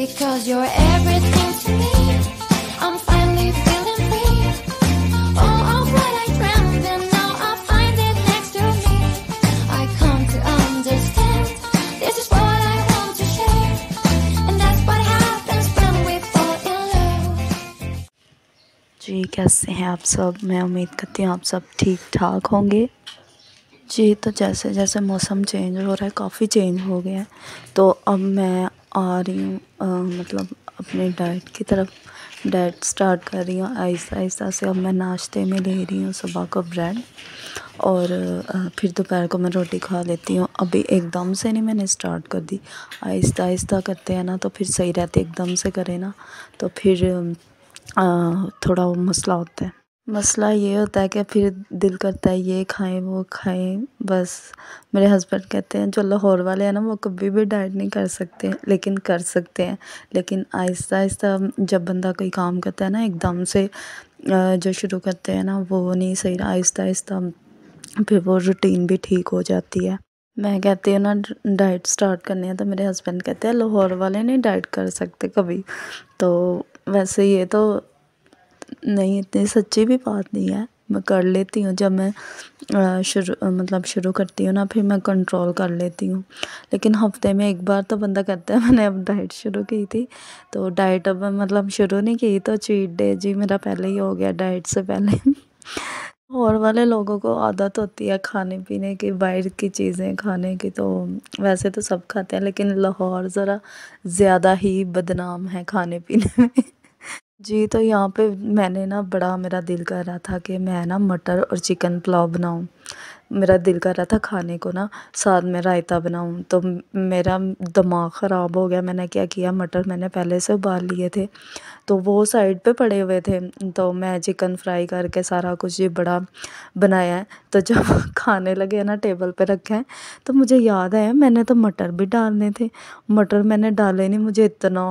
Because you're everything to me. I'm finally feeling free. All of what I dreamt and now I find it next to me. I come to understand this is what I want to share. And that's what happens when we fall in love. जी कैसे हैं आप सब मैं उम्मीद करती हूँ आप सब ठीक ठाक होंगे जी तो जैसे जैसे मौसम चेंज हो रहा है काफ़ी चेंज हो गया है तो अब मैं आ रही हूँ मतलब अपने डाइट की तरफ डाइट स्टार्ट कर रही हूँ आहिस्ता आहिस्ता से अब मैं नाश्ते में ले रही हूँ सुबह का ब्रेड और फिर दोपहर को मैं रोटी खा लेती हूँ अभी एकदम से नहीं मैंने स्टार्ट कर दी आहिस्ता आहिस्ता करते हैं ना तो फिर सही रहते एकदम से करें ना तो फिर आ, थोड़ा वो मसला होता है मसला ये होता है कि फिर दिल करता है ये खाएं वो खाएं बस मेरे हस्बैंड कहते हैं जो लाहौर वाले हैं ना वो कभी भी डाइट नहीं कर सकते लेकिन कर सकते हैं लेकिन आहिस्ता आहिस्ता जब बंदा कोई काम करता है ना एकदम से जो शुरू करते हैं ना वो नहीं सही आहिस्ता आहिस्ता फिर वो रूटीन भी ठीक हो जाती है मैं कहती हूँ ना डाइट स्टार्ट करने है तो मेरे हस्बैंड कहते हैं लाहौर वाले नहीं डाइट कर सकते कभी तो वैसे ये तो नहीं इतनी सच्ची भी बात नहीं है मैं कर लेती हूँ जब मैं शुरू मतलब शुरू करती हूँ ना फिर मैं कंट्रोल कर लेती हूँ लेकिन हफ्ते में एक बार तो बंदा कहता है मैंने अब डाइट शुरू की थी तो डाइट अब मतलब शुरू नहीं की तो चीट डे जी मेरा पहले ही हो गया डाइट से पहले और वाले लोगों को आदत होती है खाने पीने की बाहर की चीज़ें खाने की तो वैसे तो सब खाते हैं लेकिन लाहौर ज़रा ज़्यादा ही बदनाम है खाने पीने में जी तो यहाँ पे मैंने ना बड़ा मेरा दिल कर रहा था कि मैं ना मटर और चिकन पुलाव बनाऊँ मेरा दिल कर रहा था खाने को ना साथ में रायता बनाऊं तो मेरा दिमाग ख़राब हो गया मैंने क्या किया मटर मैंने पहले से उबाल लिए थे तो वो साइड पे पड़े हुए थे तो मैं चिकन फ्राई करके सारा कुछ ये बड़ा बनाया है तो जब खाने लगे ना टेबल पे रखे हैं तो मुझे याद आया मैंने तो मटर भी डालने थे मटर मैंने डाले नहीं मुझे इतना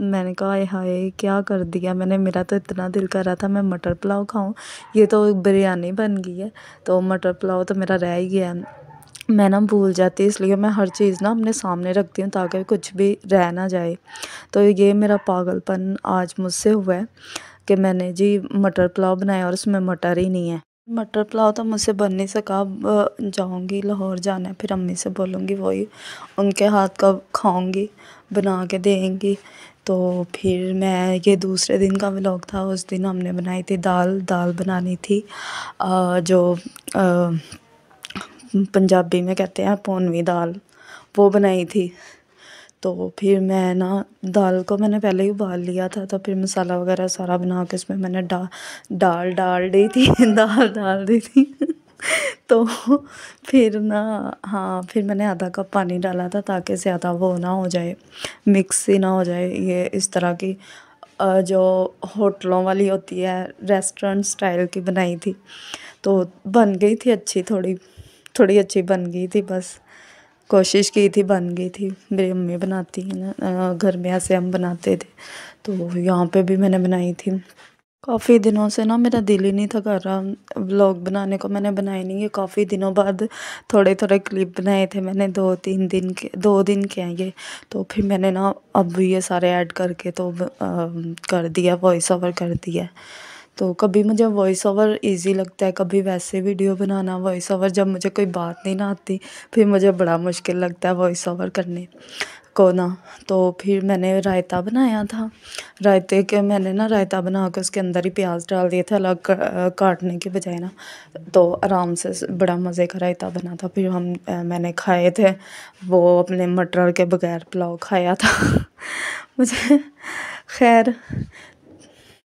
मैंने कहा हाय हाय क्या कर दिया मैंने मेरा तो इतना दिल कर रहा था मैं मटर पुलाव खाऊँ ये तो बिरयानी बन गई है तो मटर पुलाव तो मेरा रह ही गया मैं ना भूल जाती इसलिए मैं हर चीज़ ना अपने सामने रखती हूँ ताकि कुछ भी रह ना जाए तो ये मेरा पागलपन आज मुझसे हुआ है कि मैंने जी मटर पुलाव बनाया और उसमें मटर ही नहीं है मटर पुलाव तो मुझसे बन नहीं सका जाऊँगी लाहौर जाना है फिर अम्मी से बोलूँगी वही उनके हाथ का खाऊँगी बना के देंगी तो फिर मैं ये दूसरे दिन का व्लॉग था उस दिन हमने बनाई थी दाल दाल बनानी थी जो आ, पंजाबी में कहते हैं पौनवी दाल वो बनाई थी तो फिर मैं ना दाल को मैंने पहले ही उबाल लिया था तो फिर मसाला वगैरह सारा बना के उसमें मैंने डा दाल डाल दी थी दाल डाल दी थी तो फिर ना हाँ फिर मैंने आधा कप पानी डाला था ताकि ज़्यादा वो ना हो जाए मिक्स ही ना हो जाए ये इस तरह की जो होटलों वाली होती है रेस्टोरेंट स्टाइल की बनाई थी तो बन गई थी अच्छी थोड़ी थोड़ी अच्छी बन गई थी बस कोशिश की थी बन गई थी मेरी मम्मी बनाती है ना घर में ऐसे हम बनाते थे तो यहाँ पे भी मैंने बनाई थी काफ़ी दिनों से ना मेरा दिल ही नहीं था कर रहा व्लॉग बनाने को मैंने बनाए नहीं है काफ़ी दिनों बाद थोड़े थोड़े क्लिप बनाए थे मैंने दो तीन दिन के दो दिन के हैं ये तो फिर मैंने ना अब ये सारे ऐड करके तो आ, कर दिया वॉइस ओवर कर दिया तो कभी मुझे वॉइस ओवर ईज़ी लगता है कभी वैसे वीडियो बनाना वॉइस ओवर जब मुझे कोई बात नहीं ना आती फिर मुझे बड़ा मुश्किल लगता है वॉइस ओवर करने को ना तो फिर मैंने रायता बनाया था रायते के मैंने ना रायता बना के उसके अंदर ही प्याज डाल दिए थे अलग काटने के बजाय ना तो आराम से बड़ा मज़े का रायता बना था फिर हम मैंने खाए थे वो अपने मटर के बगैर पुलाव खाया था मुझे खैर